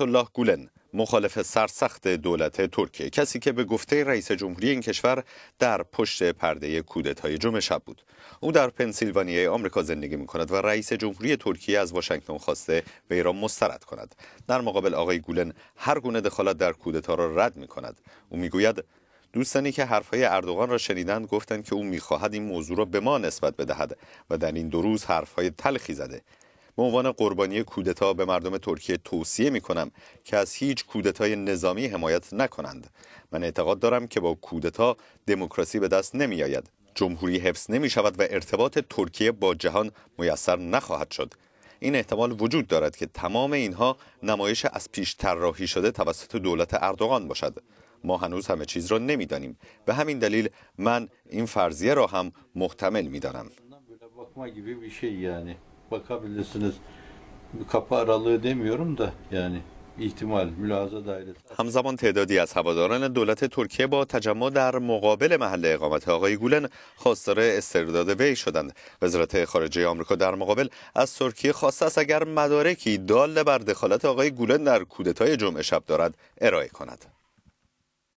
الله گولن مخالف سرسخت دولت ترکیه کسی که به گفته رئیس جمهوری این کشور در پشت پرده های جمعه شب بود او در پنسیلوانیای آمریکا زندگی می کند و رئیس جمهوری ترکیه از واشنگتن خواسته وی را مسترد کند در مقابل آقای گولن هر گونه دخالت در کودتا را رد می کند او میگوید دوستانی که حرفهای اردوغان را شنیدند گفتند که او میخواهد این موضوع را به ما نسبت بدهد و در این دو روز حرفهای تلخی زده به عنوان قربانی کودتا به مردم ترکیه توصیه می کنم که از هیچ کودتای نظامی حمایت نکنند من اعتقاد دارم که با کودتا دموکراسی به دست نمی آید جمهوری حفظ نمی شود و ارتباط ترکیه با جهان میسر نخواهد شد این احتمال وجود دارد که تمام اینها نمایش از پیش طراحی شده توسط دولت اردوغان باشد ما هنوز همه چیز را نمیدانیم به همین دلیل من این فرضیه را هم محتمل میدانم bakabilirsiniz. Kapı aralığı demiyorum da yani همزمان تعدادی از هواداران دولت ترکیه با تجمع در مقابل محل اقامت آقای گولن خواستار استرداد وی شدند وزارت خارجه آمریکا در مقابل از ترکیه خواست است اگر مدارکی دال بر دخالت آقای گولن در کودتای جمعه شب دارد ارائه کند